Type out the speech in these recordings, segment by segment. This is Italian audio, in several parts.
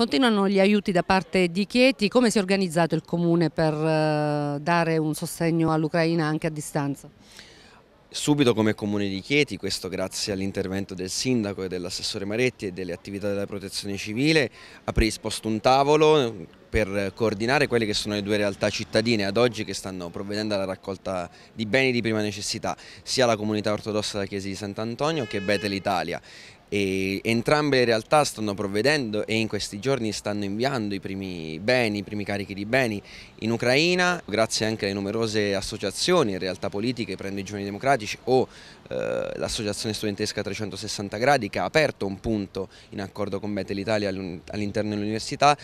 Continuano gli aiuti da parte di Chieti, come si è organizzato il Comune per eh, dare un sostegno all'Ucraina anche a distanza? Subito come Comune di Chieti, questo grazie all'intervento del Sindaco e dell'Assessore Maretti e delle attività della Protezione Civile, ha predisposto un tavolo per coordinare quelle che sono le due realtà cittadine ad oggi che stanno provvedendo alla raccolta di beni di prima necessità, sia la comunità ortodossa della Chiesa di Sant'Antonio che Betel Italia. E entrambe le realtà stanno provvedendo e in questi giorni stanno inviando i primi beni, i primi carichi di beni in Ucraina, grazie anche alle numerose associazioni e realtà politiche, prendo i giovani democratici o eh, l'associazione studentesca 360 gradi che ha aperto un punto in accordo con Betel Italia all'interno dell'università,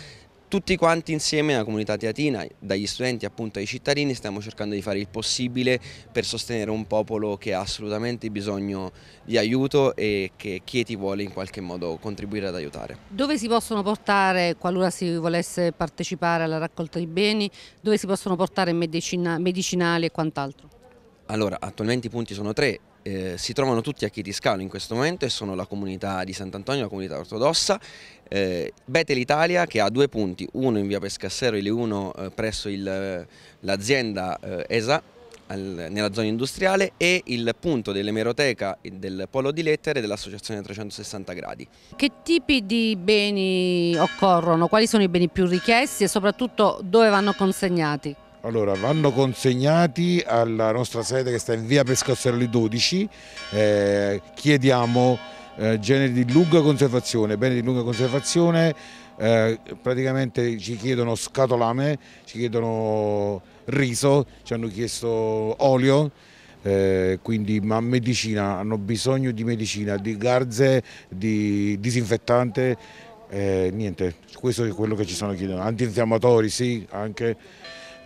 tutti quanti insieme, la comunità teatina, dagli studenti appunto ai cittadini, stiamo cercando di fare il possibile per sostenere un popolo che ha assolutamente bisogno di aiuto e che Chieti vuole in qualche modo contribuire ad aiutare. Dove si possono portare, qualora si volesse partecipare alla raccolta di beni, dove si possono portare medicina, medicinali e quant'altro? Allora, attualmente i punti sono tre, eh, si trovano tutti a Chitiscalo in questo momento e sono la comunità di Sant'Antonio, la comunità ortodossa, eh, Betel Italia che ha due punti, uno in via Pescassero e uno eh, presso eh, l'azienda ESA eh, al, nella zona industriale e il punto dell'emeroteca e del polo di lettere dell'associazione 360 gradi. Che tipi di beni occorrono? Quali sono i beni più richiesti e soprattutto dove vanno consegnati? Allora, vanno consegnati alla nostra sede che sta in via Pescasseroli 12, eh, chiediamo eh, generi di lunga conservazione, beni di lunga conservazione, eh, praticamente ci chiedono scatolame, ci chiedono riso, ci hanno chiesto olio, eh, quindi ma medicina, hanno bisogno di medicina, di garze, di disinfettante, eh, niente, questo è quello che ci stanno chiedendo, antinfiammatori sì, anche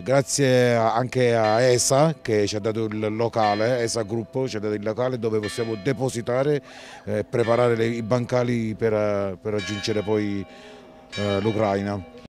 grazie anche a ESA che ci ha dato il locale, ESA Gruppo ci ha dato il locale dove possiamo depositare eh, e preparare i bancali per, eh, per raggiungere poi eh, l'Ucraina.